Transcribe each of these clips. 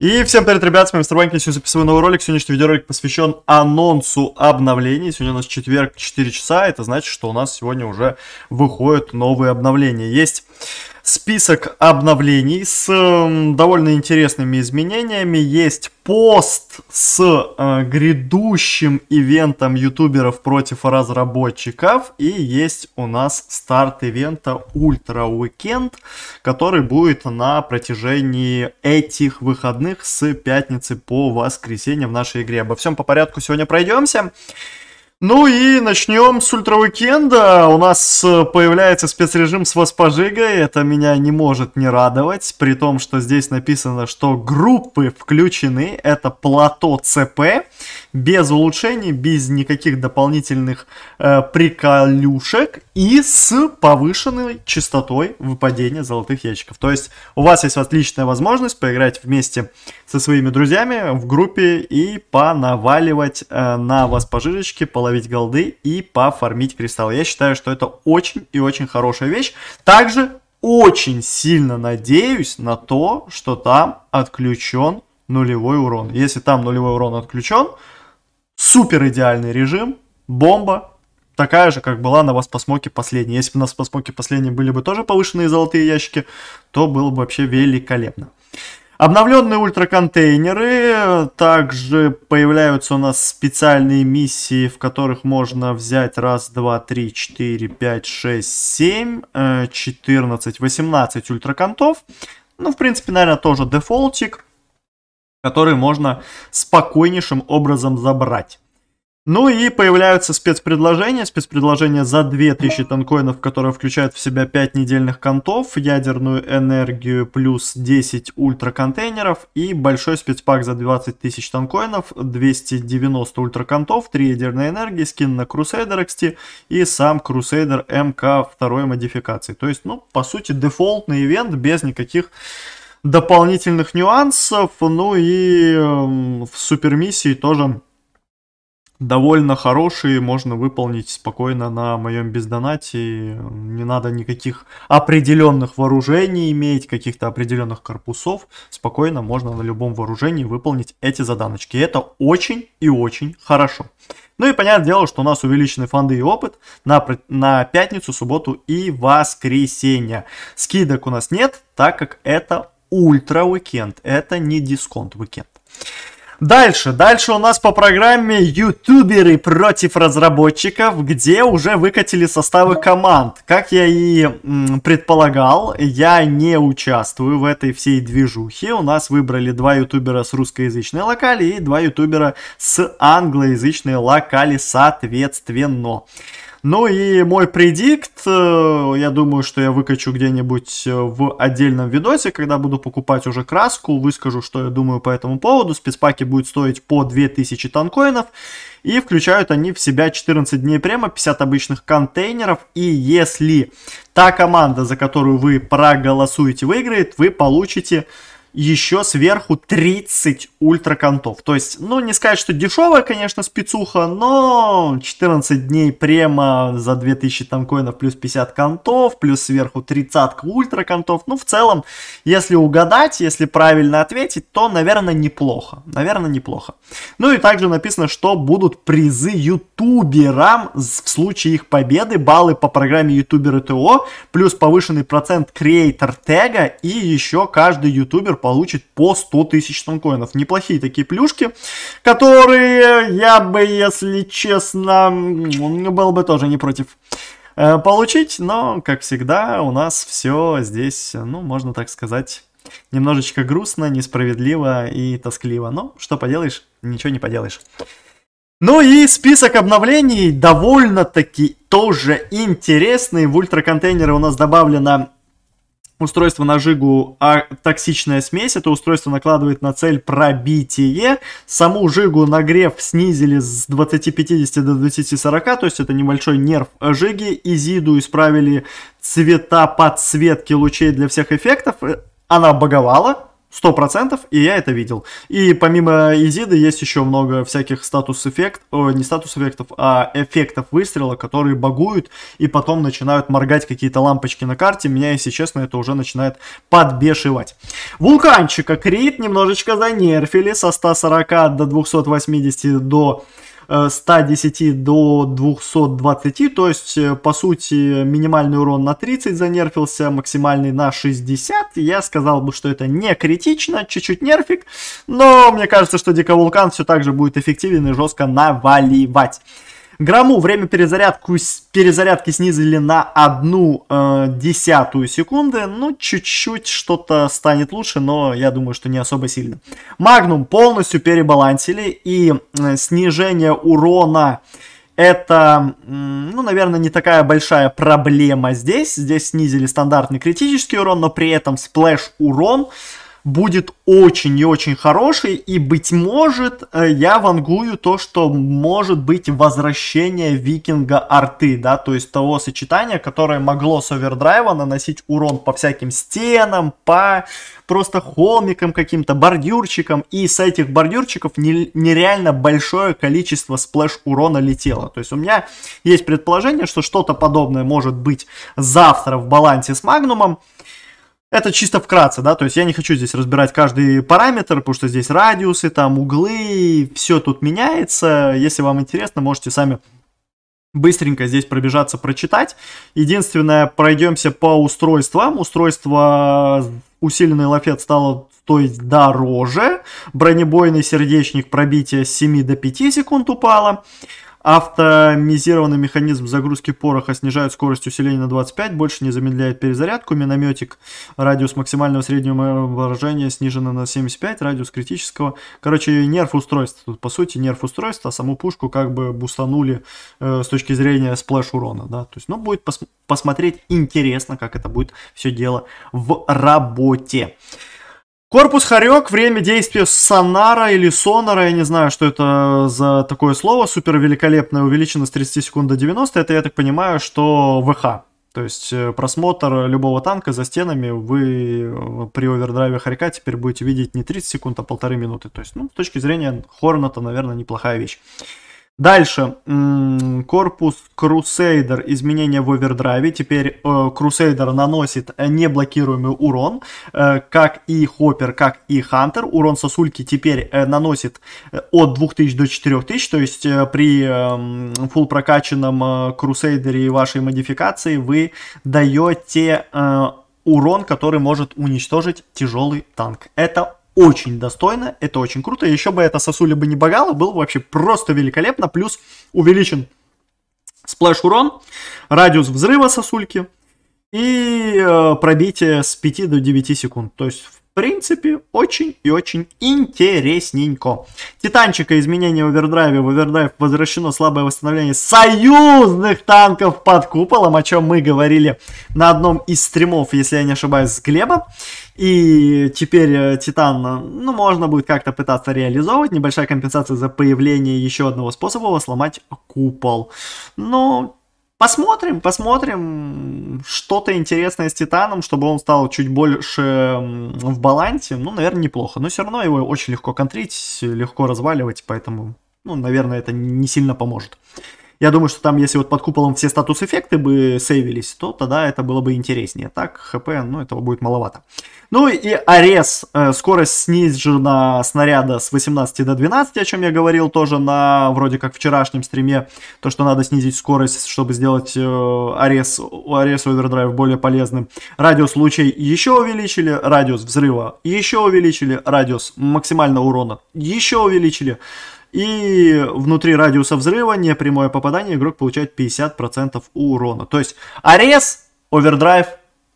И всем привет, ребят, с вами Мистер Банкин. сегодня записываю новый ролик. Сегодняшний видеоролик посвящен анонсу обновлений. Сегодня у нас четверг, 4 часа, это значит, что у нас сегодня уже выходят новые обновления. Есть список обновлений с э, довольно интересными изменениями. Есть пост с э, грядущим ивентом ютуберов против разработчиков. И есть у нас старт ивента Ультра Уикенд, который будет на протяжении этих выходных с пятницы по воскресенье в нашей игре. Обо всем по порядку сегодня пройдемся. Ну и начнем с ультра У нас э, появляется спецрежим с Воспожигой. Это меня не может не радовать. При том, что здесь написано, что группы включены. Это плато ЦП. Без улучшений, без никаких дополнительных э, приколюшек. И с повышенной частотой выпадения золотых ящиков. То есть у вас есть отличная возможность поиграть вместе со своими друзьями в группе и понаваливать э, на вас пожирочки, половить голды и пофармить кристаллы. Я считаю, что это очень и очень хорошая вещь. Также очень сильно надеюсь на то, что там отключен нулевой урон. Если там нулевой урон отключен, супер идеальный режим, бомба, такая же, как была на вас по последней. Если бы на нас по последней были бы тоже повышенные золотые ящики, то было бы вообще великолепно. Обновленные ультраконтейнеры, также появляются у нас специальные миссии, в которых можно взять раз, два, три, четыре, пять, шесть, семь, э, четырнадцать, восемнадцать ультраконтов. Ну, в принципе, наверное, тоже дефолтик, который можно спокойнейшим образом забрать. Ну и появляются спецпредложения. Спецпредложения за 2000 танкоинов, которые включают в себя 5 недельных контов, ядерную энергию плюс 10 ультраконтейнеров и большой спецпак за 20 тысяч танкоинов, 290 ультраконтов, 3 ядерной энергии, скин на Crusader XT и сам Crusader МК второй модификации. То есть, ну, по сути, дефолтный ивент без никаких дополнительных нюансов. Ну и эм, в супермиссии тоже довольно хорошие, можно выполнить спокойно на моем бездонате. Не надо никаких определенных вооружений иметь, каких-то определенных корпусов. Спокойно можно на любом вооружении выполнить эти заданочки. И это очень и очень хорошо. Ну и понятное дело, что у нас увеличены фонды и опыт на, на пятницу, субботу и воскресенье. Скидок у нас нет, так как это ультра-уикенд, это не дисконт-уикенд. Дальше, дальше у нас по программе ютуберы против разработчиков, где уже выкатили составы команд. Как я и м, предполагал, я не участвую в этой всей движухе. У нас выбрали два ютубера с русскоязычной локали и два ютубера с англоязычной локали соответственно. Ну и мой предикт, э, я думаю, что я выкачу где-нибудь э, в отдельном видосе, когда буду покупать уже краску, выскажу, что я думаю по этому поводу. Спецпаки будет стоить по 2000 танкоинов. И включают они в себя 14 дней према, 50 обычных контейнеров. И если та команда, за которую вы проголосуете, выиграет, вы получите еще сверху 30 ультраконтов. То есть, ну, не сказать, что дешевая, конечно, спецуха, но 14 дней према за 2000 там коинов плюс 50 кантов плюс сверху 30 ультраконтов. Ну, в целом, если угадать, если правильно ответить, то, наверное, неплохо. Наверное, неплохо. Ну и также написано, что будут призы ютуберам в случае их победы, баллы по программе ютуберы ТО, плюс повышенный процент креатор тега и еще каждый ютубер получит по 100 тысяч тонкоинов. Неплохие такие плюшки, которые я бы, если честно, был бы тоже не против э, получить, но, как всегда, у нас все здесь, ну, можно так сказать, немножечко грустно, несправедливо и тоскливо. Но что поделаешь, ничего не поделаешь. Ну и список обновлений довольно-таки тоже интересный. В ультраконтейнеры у нас добавлено устройство на жигу а токсичная смесь. Это устройство накладывает на цель пробитие. Саму жигу нагрев снизили с 2050 до 2040, то есть это небольшой нерв жиги. Изиду исправили цвета подсветки лучей для всех эффектов. Э, она боговала, Сто процентов, и я это видел. И помимо Изиды есть еще много всяких статус-эффектов, не статус-эффектов, а эффектов выстрела, которые багуют и потом начинают моргать какие-то лампочки на карте. Меня, если честно, это уже начинает подбешивать. Вулканчика Крит немножечко занерфили со 140 до 280 до 110 до 220, то есть, э, по сути, минимальный урон на 30 занерфился, максимальный на 60. Я сказал бы, что это не критично, чуть-чуть нерфик, но мне кажется, что вулкан все так же будет эффективен и жестко наваливать. Грамму время перезарядку, перезарядки снизили на одну э, десятую секунды. Ну, чуть-чуть что-то станет лучше, но я думаю, что не особо сильно. Магнум полностью перебалансили, и э, снижение урона это, ну, наверное, не такая большая проблема здесь. Здесь снизили стандартный критический урон, но при этом сплэш урон будет очень и очень хороший, и, быть может, э, я вангую то, что может быть возвращение Викинга арты, да, то есть того сочетания, которое могло с овердрайва наносить урон по всяким стенам, по просто холмикам каким-то, бордюрчикам, и с этих бордюрчиков нереально большое количество сплэш урона летело. То есть у меня есть предположение, что что-то подобное может быть завтра в балансе с Магнумом, это чисто вкратце, да, то есть я не хочу здесь разбирать каждый параметр, потому что здесь радиусы, там углы, все тут меняется. Если вам интересно, можете сами быстренько здесь пробежаться, прочитать. Единственное, пройдемся по устройствам. Устройство усиленный лафет стало стоить дороже. Бронебойный сердечник пробития с 7 до 5 секунд упало. Автомизированный механизм загрузки пороха снижает скорость усиления на 25, больше не замедляет перезарядку. Минометик, радиус максимального среднего выражения снижен на 75, радиус критического. Короче, нерв устройства. Тут, по сути, нерв устройства, а саму пушку как бы бустанули э, с точки зрения сплэш урона. Да? То есть, ну, будет пос посмотреть интересно, как это будет все дело в работе. Корпус Харек, время действия сонара или сонара, я не знаю, что это за такое слово, супер великолепное, увеличено с 30 секунд до 90, это, я так понимаю, что ВХ. То есть э, просмотр любого танка за стенами вы э, при овердрайве Харька теперь будете видеть не 30 секунд, а полторы минуты. То есть, ну, с точки зрения хорна это, наверное, неплохая вещь. Дальше, корпус Crusader, изменения в овердрайве, теперь э, Crusader наносит неблокируемый урон, э, как и Хоппер, как и Хантер, урон сосульки теперь э, наносит э, от 2000 до 4000, то есть э, при эм, full прокачанном э, Crusader и вашей модификации вы даете урон, который может уничтожить тяжелый танк. Это очень достойно, это очень круто. еще бы это сосуля бы не багала, было бы вообще просто великолепно. Плюс увеличен сплэш урон, радиус взрыва сосульки и э, пробитие с 5 до 9 секунд. То есть в принципе, очень и очень интересненько. Титанчика изменение в овердрайве. В овердрайв возвращено слабое восстановление союзных танков под куполом, о чем мы говорили на одном из стримов, если я не ошибаюсь, с Глебом. И теперь э, Титан, э, ну, можно будет как-то пытаться реализовывать. Небольшая компенсация за появление еще одного способа сломать купол. Но Посмотрим, посмотрим что-то интересное с Титаном, чтобы он стал чуть больше в балансе. Ну, наверное, неплохо. Но все равно его очень легко контрить, легко разваливать, поэтому, ну, наверное, это не сильно поможет. Я думаю, что там, если вот под куполом все статус-эффекты бы сейвились, то тогда это было бы интереснее. Так, хп, ну, этого будет маловато. Ну и арес. Э, скорость снижена снаряда с 18 до 12, о чем я говорил тоже на вроде как вчерашнем стриме. То, что надо снизить скорость, чтобы сделать э, арес, арес овердрайв более полезным. Радиус лучей еще увеличили, радиус взрыва еще увеличили, радиус максимального урона еще увеличили. И внутри радиуса взрыва, не прямое попадание, игрок получает 50% урона. То есть Арес, овердрайв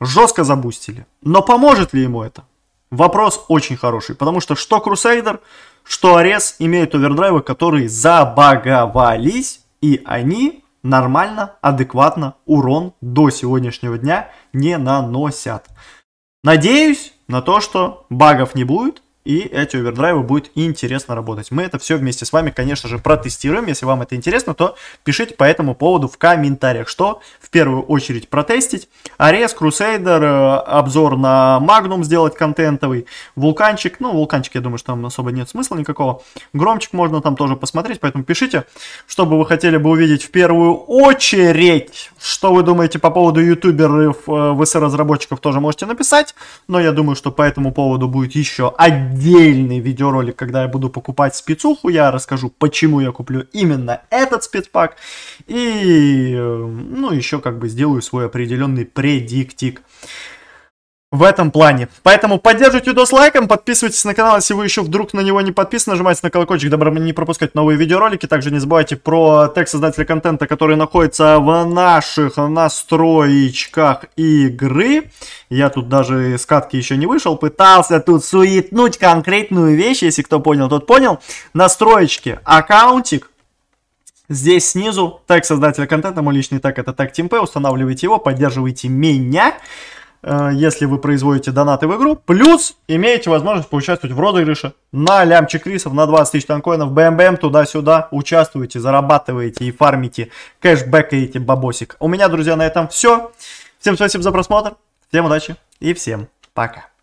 жестко забустили. Но поможет ли ему это? Вопрос очень хороший, потому что что Крусейдер, что Арес имеют овердрайвы, которые забаговались, и они нормально, адекватно урон до сегодняшнего дня не наносят. Надеюсь на то, что багов не будет, и эти овердрайвы будет интересно работать. Мы это все вместе с вами, конечно же, протестируем. Если вам это интересно, то пишите по этому поводу в комментариях, что в первую очередь протестить. Арес, Крусейдер, э, обзор на Магнум сделать контентовый, Вулканчик, ну, Вулканчик, я думаю, что там особо нет смысла никакого. Громчик можно там тоже посмотреть, поэтому пишите, что бы вы хотели бы увидеть в первую очередь. Что вы думаете по поводу ютуберов, э, ВС-разработчиков тоже можете написать, но я думаю, что по этому поводу будет еще один отдельный видеоролик, когда я буду покупать спецуху, я расскажу, почему я куплю именно этот спецпак, и, э, ну, еще как бы сделаю свой определенный предиктик в этом плане. Поэтому поддерживайте видос лайком, подписывайтесь на канал, если вы еще вдруг на него не подписаны, нажимайте на колокольчик, дабы не пропускать новые видеоролики. Также не забывайте про тег создателя контента, который находится в наших настроечках игры. Я тут даже с катки еще не вышел, пытался тут суетнуть конкретную вещь, если кто понял, тот понял. Настроечки, аккаунтик, Здесь снизу тег создателя контента, мой личный тег это тег TeamP, устанавливайте его, поддерживайте меня. Э, если вы производите донаты в игру, плюс имеете возможность поучаствовать в розыгрыше на лямчик рисов, на 20 тысяч танкоинов, БМБМ туда-сюда, участвуете, зарабатываете и фармите, кэшбэкаете бабосик. У меня, друзья, на этом все. Всем спасибо за просмотр, всем удачи и всем пока.